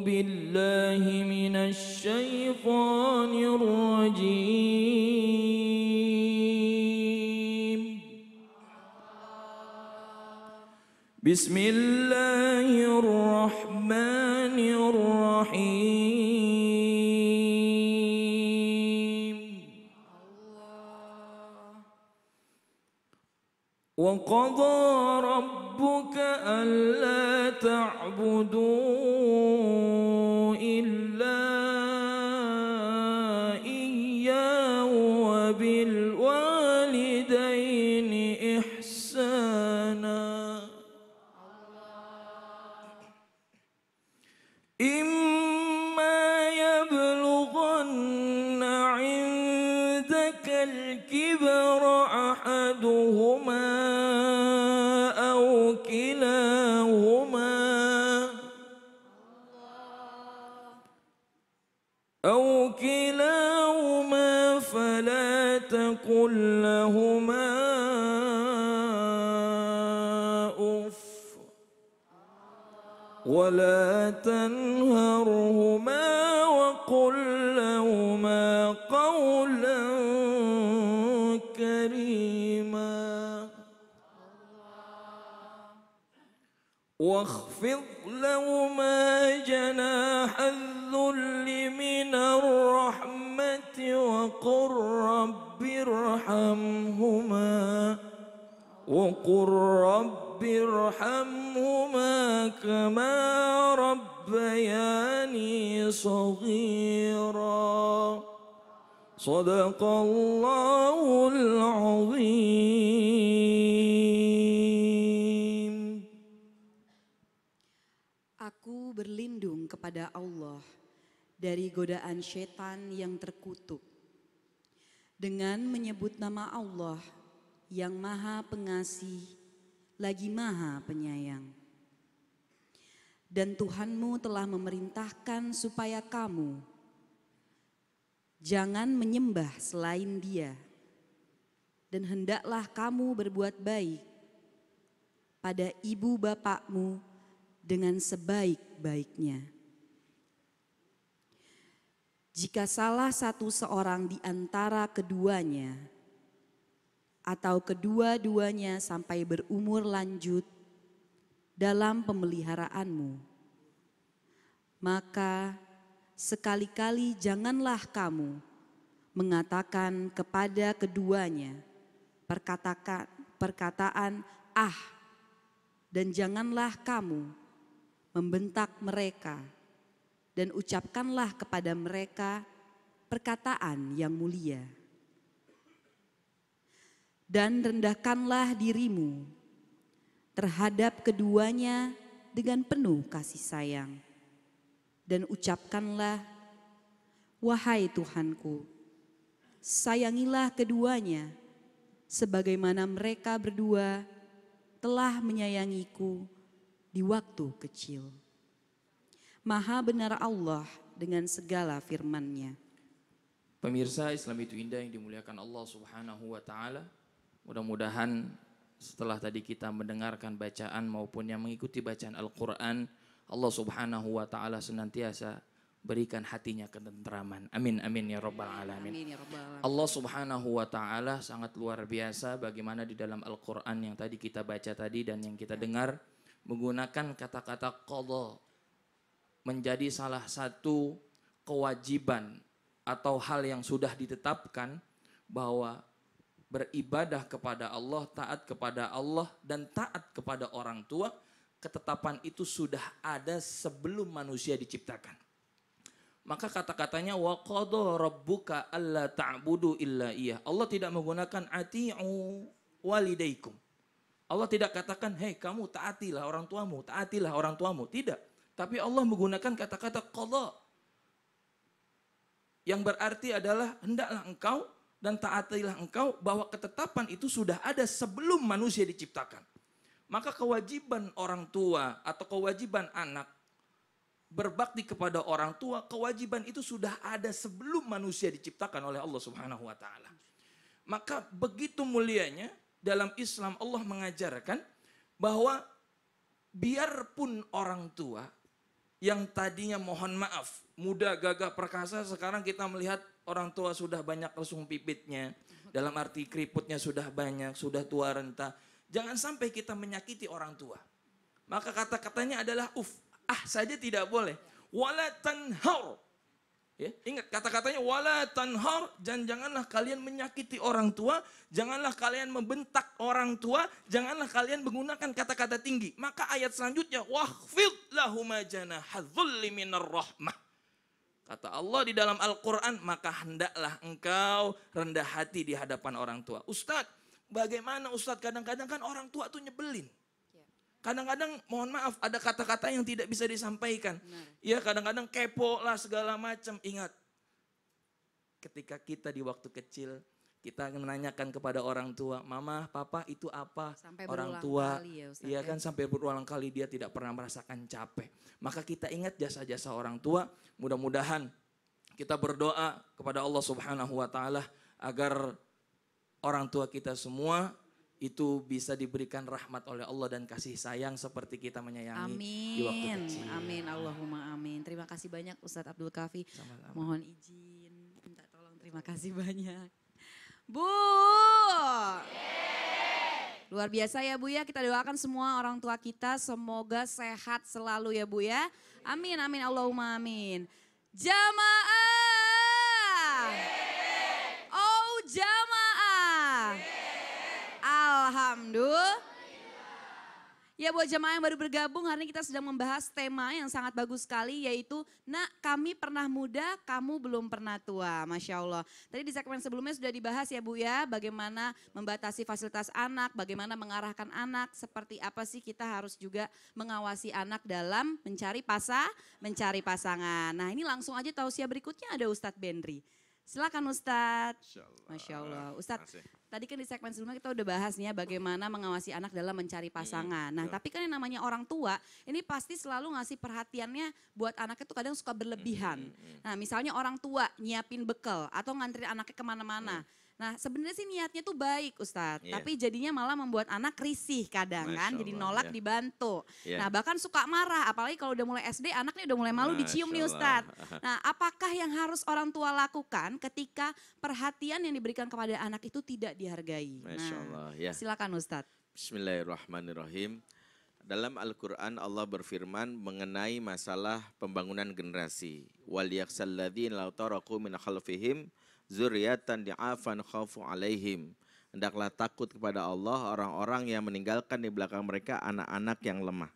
بالله من الشيطان الرجيم بسم الله الرحمن الرحيم وقضى ربك ألا تعبدون كلاهما فلا تقل لهما أف ولا تنهرهما وقل لهما قولا كريما واخفض لهما جناح وقل رب ارحمهما وقل رب ارحمهما كما ربياني صغيرا صدق الله العظيم Aku berlindung kepada Allah dari godaan setan yang terkutuk dengan menyebut nama Allah yang Maha Pengasih lagi Maha Penyayang. Dan Tuhanmu telah memerintahkan supaya kamu jangan menyembah selain Dia, dan hendaklah kamu berbuat baik pada ibu bapakmu dengan sebaik-baiknya jika salah satu seorang di antara keduanya atau kedua-duanya sampai berumur lanjut dalam pemeliharaanmu, maka sekali-kali janganlah kamu mengatakan kepada keduanya perkatakan, perkataan "ah", dan janganlah kamu membentak mereka dan ucapkanlah kepada mereka perkataan yang mulia. Dan rendahkanlah dirimu terhadap keduanya dengan penuh kasih sayang. Dan ucapkanlah, Wahai Tuhanku, sayangilah keduanya sebagaimana mereka berdua telah menyayangiku di waktu kecil. Maha benar Allah dengan segala firman-Nya. Pemirsa Islam itu indah yang dimuliakan Allah Subhanahu wa taala. Mudah-mudahan setelah tadi kita mendengarkan bacaan maupun yang mengikuti bacaan Al-Qur'an, Allah Subhanahu wa taala senantiasa berikan hatinya ketentraman. Amin amin ya rabbal alamin. Amin, ya rabbal alamin. Allah Subhanahu wa taala sangat luar biasa bagaimana di dalam Al-Qur'an yang tadi kita baca tadi dan yang kita ya. dengar menggunakan kata-kata qadha menjadi salah satu kewajiban atau hal yang sudah ditetapkan bahwa beribadah kepada Allah, taat kepada Allah dan taat kepada orang tua, ketetapan itu sudah ada sebelum manusia diciptakan. Maka kata-katanya wa qadha rabbuka alla ta'budu illa iya. Allah tidak menggunakan ati'u walidaykum. Allah tidak katakan, "Hei, kamu taatilah orang tuamu, taatilah orang tuamu." Tidak. Tapi Allah menggunakan kata-kata qadha. Yang berarti adalah hendaklah engkau dan taatilah engkau bahwa ketetapan itu sudah ada sebelum manusia diciptakan. Maka kewajiban orang tua atau kewajiban anak berbakti kepada orang tua, kewajiban itu sudah ada sebelum manusia diciptakan oleh Allah Subhanahu wa taala. Maka begitu mulianya dalam Islam Allah mengajarkan bahwa biarpun orang tua yang tadinya mohon maaf, muda gagah perkasa, sekarang kita melihat orang tua sudah banyak lesung pipitnya, dalam arti keriputnya sudah banyak, sudah tua renta. Jangan sampai kita menyakiti orang tua. Maka kata-katanya adalah uf, ah saja tidak boleh. Wala tanhaur, Ya, ingat kata-katanya wala tanhar dan janganlah kalian menyakiti orang tua, janganlah kalian membentak orang tua, janganlah kalian menggunakan kata-kata tinggi. Maka ayat selanjutnya wahfid lahuma rahmah. Kata Allah di dalam Al-Qur'an, maka hendaklah engkau rendah hati di hadapan orang tua. Ustaz, bagaimana Ustaz kadang-kadang kan orang tua tuh nyebelin kadang-kadang mohon maaf ada kata-kata yang tidak bisa disampaikan. Benar. Ya kadang-kadang kepo lah segala macam. Ingat, ketika kita di waktu kecil kita menanyakan kepada orang tua, mama, papa itu apa? Sampai orang tua, kali ya, iya ya, kan sampai berulang kali dia tidak pernah merasakan capek. Maka kita ingat jasa-jasa orang tua. Mudah-mudahan kita berdoa kepada Allah Subhanahu Wa Taala agar orang tua kita semua itu bisa diberikan rahmat oleh Allah dan kasih sayang seperti kita menyayangi amin. di waktu kecil. Amin. Allahumma amin. Terima kasih banyak Ustadz Abdul Kafi. Mohon izin, minta tolong terima kasih banyak. Bu. Luar biasa ya Bu ya, kita doakan semua orang tua kita semoga sehat selalu ya Bu ya. Amin amin Allahumma amin. Jamaah Alhamdulillah. Ya buat jemaah yang baru bergabung, hari ini kita sedang membahas tema yang sangat bagus sekali yaitu Nak kami pernah muda, kamu belum pernah tua. Masya Allah. Tadi di segmen sebelumnya sudah dibahas ya Bu ya, bagaimana membatasi fasilitas anak, bagaimana mengarahkan anak, seperti apa sih kita harus juga mengawasi anak dalam mencari pasa, mencari pasangan. Nah ini langsung aja tausiah berikutnya ada Ustadz Bendri. Silakan Ustadz. Masya Allah. Ustadz, Tadi kan di segmen sebelumnya kita udah bahas bahasnya bagaimana mengawasi anak dalam mencari hmm, pasangan. Nah, tapi kan yang namanya orang tua, ini pasti selalu ngasih perhatiannya buat anaknya tuh kadang suka berlebihan. Hmm, hmm, nah, misalnya orang tua nyiapin bekal atau ngantri anaknya kemana-mana. Nah sebenarnya sih niatnya tuh baik Ustadz, yeah. tapi jadinya malah membuat anak risih kadang kan? Masya kan, Allah, jadi nolak yeah. dibantu. Yeah. Nah bahkan suka marah, apalagi kalau udah mulai SD anaknya udah mulai malu Masya dicium Allah. nih Ustadz. Nah apakah yang harus orang tua lakukan ketika perhatian yang diberikan kepada anak itu tidak dihargai? Masya nah, Allah. Yeah. Silakan Ustadz. Bismillahirrahmanirrahim. Dalam Al-Quran Allah berfirman mengenai masalah pembangunan generasi. Wal lautaraku min khalfihim zuriatan di'afan khafu alaihim. Hendaklah takut kepada Allah orang-orang yang meninggalkan di belakang mereka anak-anak yang lemah.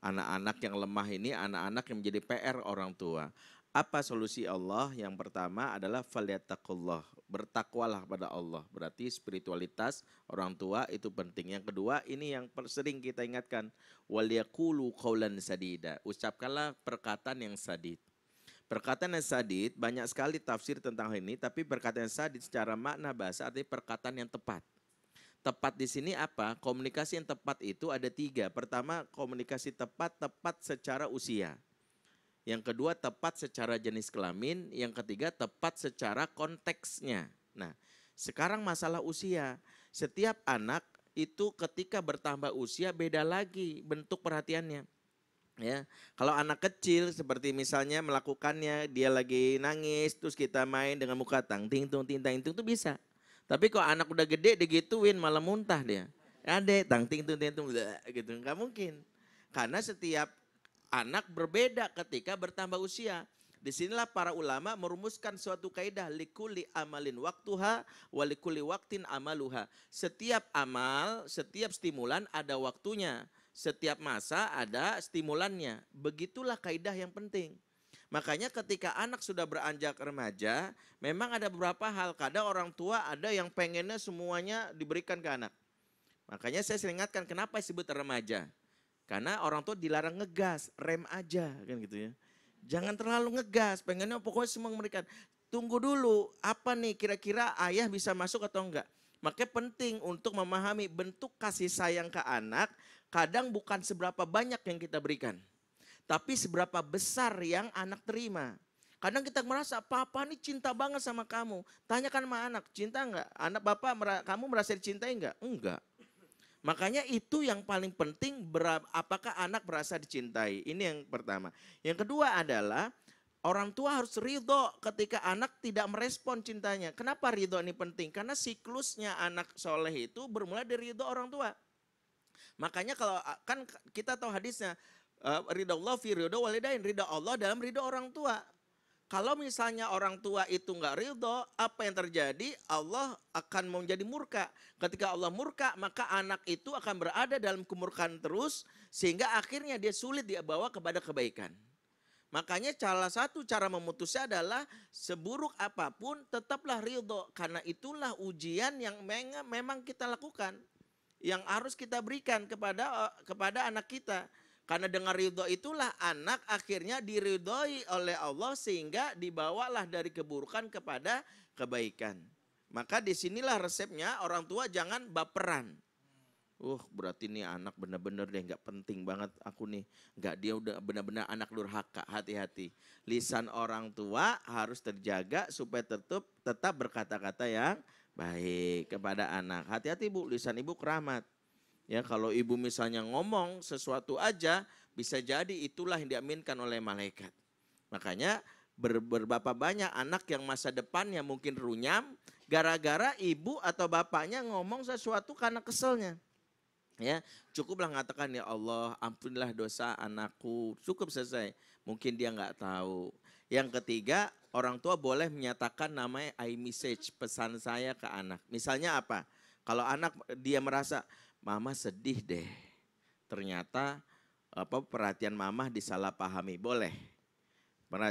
Anak-anak yang lemah ini anak-anak yang menjadi PR orang tua. Apa solusi Allah? Yang pertama adalah faliyatakullah. bertakwalah pada Allah. Berarti spiritualitas orang tua itu penting. Yang kedua, ini yang sering kita ingatkan, waliyakulu qawlan sadida. Ucapkanlah perkataan yang sadid. Perkataan yang sadid banyak sekali tafsir tentang hal ini, tapi perkataan yang sadid secara makna bahasa artinya perkataan yang tepat. Tepat di sini apa? Komunikasi yang tepat itu ada tiga. Pertama, komunikasi tepat, tepat secara usia. Yang kedua, tepat secara jenis kelamin. Yang ketiga, tepat secara konteksnya. Nah, sekarang masalah usia. Setiap anak itu ketika bertambah usia beda lagi bentuk perhatiannya Ya, kalau anak kecil seperti misalnya melakukannya dia lagi nangis terus kita main dengan muka tang ting tung ting tang itu bisa. Tapi kalau anak udah gede digituin malah muntah dia. Ade tang ting tung ting tung gitu nggak mungkin. Karena setiap anak berbeda ketika bertambah usia. Disinilah para ulama merumuskan suatu kaidah likuli amalin waktuha walikuli waktin amaluha. Setiap amal, setiap stimulan ada waktunya setiap masa ada stimulannya. Begitulah kaidah yang penting. Makanya ketika anak sudah beranjak remaja, memang ada beberapa hal. Kadang orang tua ada yang pengennya semuanya diberikan ke anak. Makanya saya sering ingatkan kenapa disebut remaja. Karena orang tua dilarang ngegas, rem aja kan gitu ya. Jangan terlalu ngegas, pengennya pokoknya semua memberikan. Tunggu dulu, apa nih kira-kira ayah bisa masuk atau enggak? Makanya penting untuk memahami bentuk kasih sayang ke anak kadang bukan seberapa banyak yang kita berikan, tapi seberapa besar yang anak terima. Kadang kita merasa papa ini cinta banget sama kamu. Tanyakan sama anak, cinta enggak? Anak bapak kamu merasa dicintai enggak? Enggak. Makanya itu yang paling penting apakah anak merasa dicintai. Ini yang pertama. Yang kedua adalah orang tua harus ridho ketika anak tidak merespon cintanya. Kenapa ridho ini penting? Karena siklusnya anak soleh itu bermula dari ridho orang tua. Makanya kalau kan kita tahu hadisnya ridho e, ridha Allah fi ridha walidain, ridha Allah dalam ridha orang tua. Kalau misalnya orang tua itu nggak ridho, apa yang terjadi? Allah akan menjadi murka. Ketika Allah murka, maka anak itu akan berada dalam kemurkaan terus, sehingga akhirnya dia sulit dia bawa kepada kebaikan. Makanya salah satu cara memutusnya adalah seburuk apapun tetaplah ridho. Karena itulah ujian yang memang kita lakukan yang harus kita berikan kepada eh, kepada anak kita. Karena dengan ridho itulah anak akhirnya diridhoi oleh Allah sehingga dibawalah dari keburukan kepada kebaikan. Maka disinilah resepnya orang tua jangan baperan. Uh, berarti ini anak benar-benar deh nggak penting banget aku nih. Nggak dia udah bener-bener anak durhaka. Hati-hati. Lisan orang tua harus terjaga supaya tetap tetap berkata-kata yang baik kepada anak. Hati-hati Bu, lisan Ibu keramat. Ya, kalau Ibu misalnya ngomong sesuatu aja, bisa jadi itulah yang diaminkan oleh malaikat. Makanya ber, berbapak banyak anak yang masa depannya mungkin runyam gara-gara ibu atau bapaknya ngomong sesuatu karena keselnya. Ya, cukuplah mengatakan ya Allah, ampunilah dosa anakku. Cukup selesai. Mungkin dia nggak tahu. Yang ketiga, orang tua boleh menyatakan namanya I message, pesan saya ke anak. Misalnya apa? Kalau anak eh, dia merasa, mama sedih deh. Ternyata apa perhatian mama disalahpahami, boleh.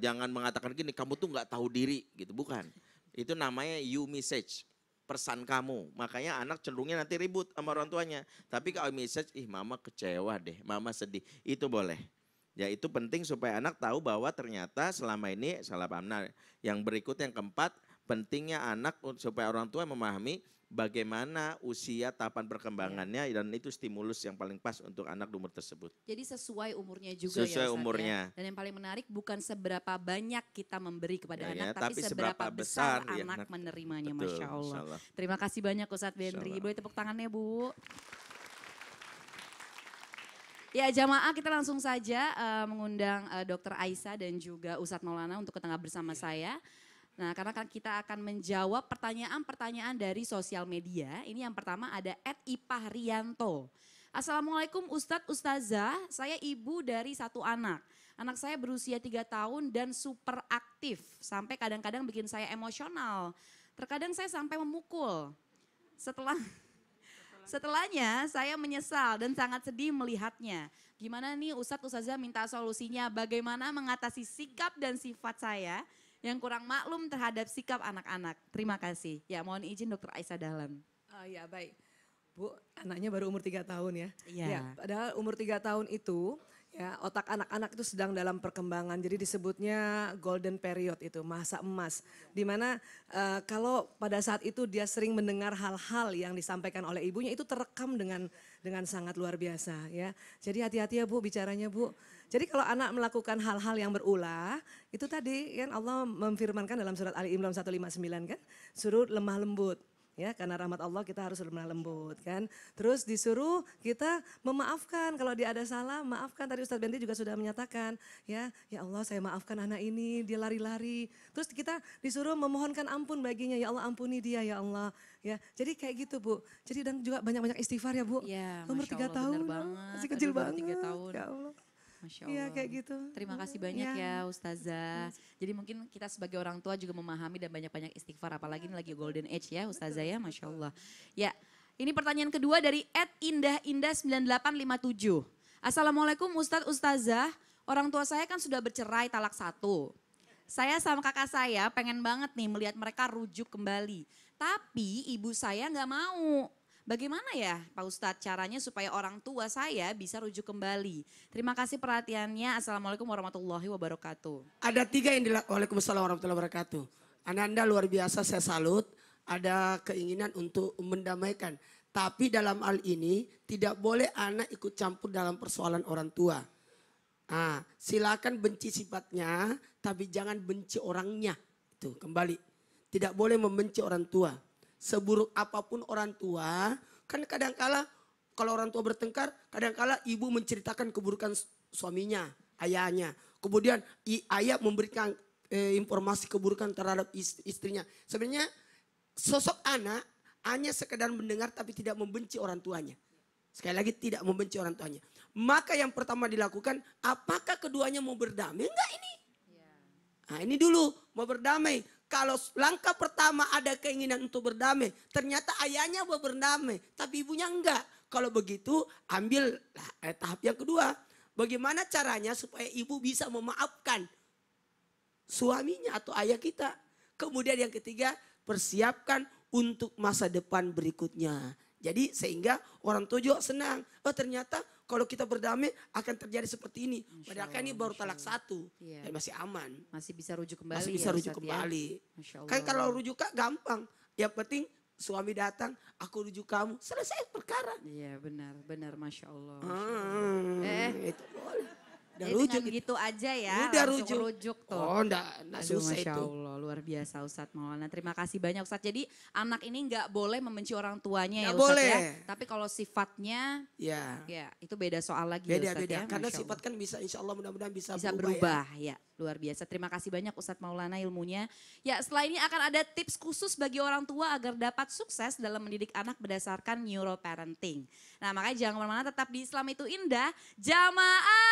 Jangan mengatakan gini, kamu tuh nggak tahu diri gitu, bukan. Itu namanya you message, pesan kamu. Makanya anak cenderungnya nanti ribut sama orang tuanya. Tapi kalau message, ih mama kecewa deh, mama sedih. Itu boleh. Ya itu penting supaya anak tahu bahwa ternyata selama ini salah paham. Nah yang berikut yang keempat pentingnya anak supaya orang tua memahami bagaimana usia tahapan perkembangannya ya. dan itu stimulus yang paling pas untuk anak di umur tersebut. Jadi sesuai umurnya juga sesuai ya Sesuai ya. umurnya. Ya? Dan yang paling menarik bukan seberapa banyak kita memberi kepada ya, anak ya, tapi, tapi seberapa, seberapa besar, besar ya, anak menerimanya Betul, Masya Allah. Allah. Terima kasih banyak Ustadz Bendri. Boleh tepuk tangannya Bu. Ya jamaah kita langsung saja uh, mengundang uh, eh, Dr. Aisyah dan juga Ustadz Maulana untuk ke bersama iya. saya. Nah karena kan kita akan menjawab pertanyaan-pertanyaan dari sosial media. Ini yang pertama ada Ed Ipah Rianto. Assalamualaikum Ustadz Ustazah, saya ibu dari satu anak. Anak saya berusia tiga tahun dan super aktif sampai kadang-kadang bikin saya emosional. Terkadang saya sampai memukul. Setelah Setelahnya saya menyesal dan sangat sedih melihatnya. Gimana nih Ustadz Ustazah minta solusinya bagaimana mengatasi sikap dan sifat saya yang kurang maklum terhadap sikap anak-anak. Terima kasih. Ya mohon izin Dokter Aisyah dalam Uh, ah, ya baik. Bu, anaknya baru umur tiga tahun ya. Iya. Ya, padahal umur tiga tahun itu Ya, otak anak-anak itu sedang dalam perkembangan, jadi disebutnya golden period itu, masa emas. Dimana uh, eh, kalau pada saat itu dia sering mendengar hal-hal yang disampaikan oleh ibunya itu terekam dengan dengan sangat luar biasa ya. Jadi hati-hati ya Bu bicaranya Bu. Jadi kalau anak melakukan hal-hal yang berulah, itu tadi kan Allah memfirmankan dalam surat Ali Imran 159 kan, suruh lemah lembut ya karena rahmat Allah kita harus lemah lembut kan terus disuruh kita memaafkan kalau dia ada salah maafkan tadi Ustadz Benti juga sudah menyatakan ya ya Allah saya maafkan anak ini dia lari-lari terus kita disuruh memohonkan ampun baginya ya Allah ampuni dia ya Allah ya jadi kayak gitu Bu jadi dan juga banyak-banyak istighfar ya Bu ya, umur tiga tahun masih kecil Aduh, banget tiga tahun ya Allah Masya iya, Allah. Ya, kayak gitu. Terima kasih banyak ya, ya Ustazah. Jadi mungkin kita sebagai orang tua juga memahami dan banyak-banyak istighfar. Apalagi ini lagi golden age ya Ustazah ya Masya Allah. Ya ini pertanyaan kedua dari Ed Indah Indah 9857. Assalamualaikum Ustadz Ustazah. Orang tua saya kan sudah bercerai talak satu. Saya sama kakak saya pengen banget nih melihat mereka rujuk kembali. Tapi ibu saya nggak mau Bagaimana ya Pak Ustadz caranya supaya orang tua saya bisa rujuk kembali? Terima kasih perhatiannya. Assalamualaikum warahmatullahi wabarakatuh. Ada tiga yang dilakukan. Waalaikumsalam warahmatullahi wabarakatuh. Ananda anda luar biasa saya salut. Ada keinginan untuk mendamaikan. Tapi dalam hal ini tidak boleh anak ikut campur dalam persoalan orang tua. Nah, silakan benci sifatnya, tapi jangan benci orangnya. Itu kembali. Tidak boleh membenci orang tua seburuk apapun orang tua, kan kadangkala kalau orang tua bertengkar, kadangkala ibu menceritakan keburukan suaminya, ayahnya. Kemudian ayah memberikan e, informasi keburukan terhadap istrinya. Sebenarnya sosok anak hanya sekedar mendengar tapi tidak membenci orang tuanya. Sekali lagi tidak membenci orang tuanya. Maka yang pertama dilakukan, apakah keduanya mau berdamai? Enggak ini. Iya. Nah ini dulu mau berdamai. Kalau langkah pertama ada keinginan untuk berdamai, ternyata ayahnya mau berdamai, tapi ibunya enggak. Kalau begitu ambil eh, tahap yang kedua. Bagaimana caranya supaya ibu bisa memaafkan suaminya atau ayah kita. Kemudian yang ketiga, persiapkan untuk masa depan berikutnya. Jadi sehingga orang tua juga senang. Oh ternyata kalau kita berdamai akan terjadi seperti ini. Padahal kan ini baru talak satu yeah. dan masih aman. Masih bisa rujuk kembali. Masih ya, bisa ya, rujuk Ustaz, kembali. Ya? Kan kalau rujuk kak gampang. Yang penting suami datang, aku rujuk kamu, selesai perkara. Iya benar, benar, masya Allah. Masya ah, Allah. Hmm, eh, itu boleh. Udah Jadi rujuk gitu aja ya. Udah rujuk. rujuk tuh. Oh enggak, enggak Aduh, susah Masya itu. Allah, luar biasa Ustaz Maulana. Terima kasih banyak Ustaz. Jadi anak ini enggak boleh membenci orang tuanya enggak ya Ustaz ya. boleh. ya. Tapi kalau sifatnya ya. ya itu beda soal lagi beda, ya beda. ya. Karena sifat kan bisa insya Allah mudah-mudahan bisa, bisa berubah. ya. ya. Luar biasa. Terima kasih banyak Ustaz Maulana ilmunya. Ya setelah ini akan ada tips khusus bagi orang tua agar dapat sukses dalam mendidik anak berdasarkan neuroparenting. Nah makanya jangan kemana-mana tetap di Islam itu indah. Jamaah